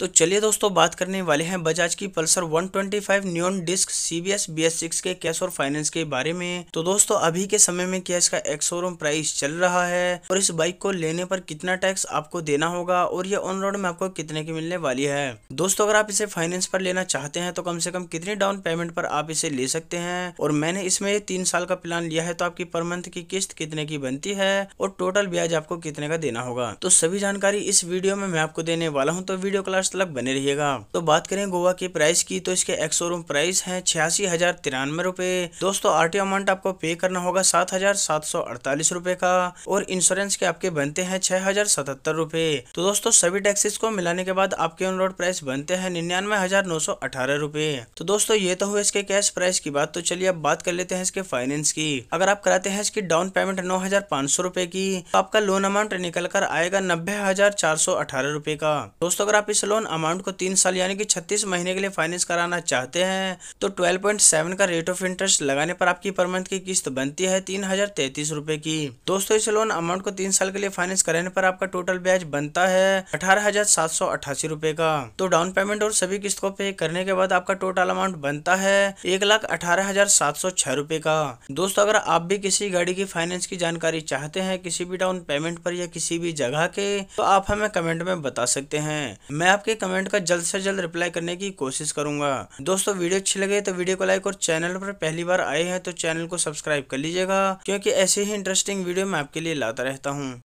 तो चलिए दोस्तों बात करने वाले हैं बजाज की Pulsar 125 neon disc CBS B S के कैश और फाइनेंस के बारे में तो दोस्तों अभी के समय में क्या इसका एक्सोरूम प्राइस चल रहा है और इस बाइक को लेने पर कितना टैक्स आपको देना होगा और ये ऑन रोड में आपको कितने की मिलने वाली है दोस्तों अगर आप इसे फाइनेंस पर लेना चाहते हैं तो कम से कम कितनी डाउन पेमेंट पर आप इसे ले सकते हैं और मैंने इसमें तीन साल का प्लान लिया है तो आपकी पर मंथ की किस्त कितने की बनती है और टोटल ब्याज आपको कितने का देना होगा तो सभी जानकारी इस वीडियो में मैं आपको देने वाला हूँ तो वीडियो क्लास लास्ट तक बने रहिएगा तो बात करें गोवा की प्राइस की तो इसके एक्स शोरूम प्राइस है छियासी हजार तिरानवे रूपए दोस्तों आरटीओ अमाउंट आपको पे करना होगा सात हजार सात सौ अड़तालीस रूपए का और इंश्योरेंस के आपके बनते हैं छह हजार सतहत्तर रूपए तो दोस्तों सभी टैक्सेस को मिलाने के बाद आपके ऑन रोड प्राइस बनते हैं निन्यानवे हजार नौ सौ अठारह रूपए तो दोस्तों ये तो हुए इसके कैश प्राइस की बात तो चलिए अब बात कर लेते हैं इसके फाइनेंस की अगर आप कराते हैं इसकी डाउन पेमेंट नौ हजार पाँच सौ रूपए की तो आपका लोन अमाउंट निकल कर आएगा नब्बे हजार चार सौ अठारह रूपए का दोस्तों अगर आप इस लोन लोन अमाउंट को तीन साल यानी कि छत्तीस महीने के लिए फाइनेंस कराना चाहते हैं तो ट्वेल्व पॉइंट सेवन का रेट ऑफ इंटरेस्ट लगाने पर आपकी पर मंथ की किस्त बनती है तीन हजार तैतीस रूपए की दोस्तों इस लोन अमाउंट को तीन साल के लिए फाइनेंस कराने पर आपका टोटल ब्याज बनता है अठारह हजार सात सौ अठासी रूपए का तो डाउन पेमेंट और सभी किस्त को पे करने के बाद आपका टोटल अमाउंट बनता है एक लाख अठारह हजार सात सौ छह रूपए का दोस्तों अगर आप भी किसी गाड़ी की फाइनेंस की जानकारी चाहते हैं किसी भी डाउन पेमेंट पर या किसी भी जगह के तो आप हमें कमेंट में बता सकते हैं मैं आपके आपके कमेंट का जल्द से जल्द रिप्लाई करने की कोशिश करूंगा दोस्तों वीडियो अच्छी लगे तो वीडियो को लाइक और चैनल पर पहली बार आए हैं तो चैनल को सब्सक्राइब कर लीजिएगा क्योंकि ऐसे ही इंटरेस्टिंग वीडियो मैं आपके लिए लाता रहता हूँ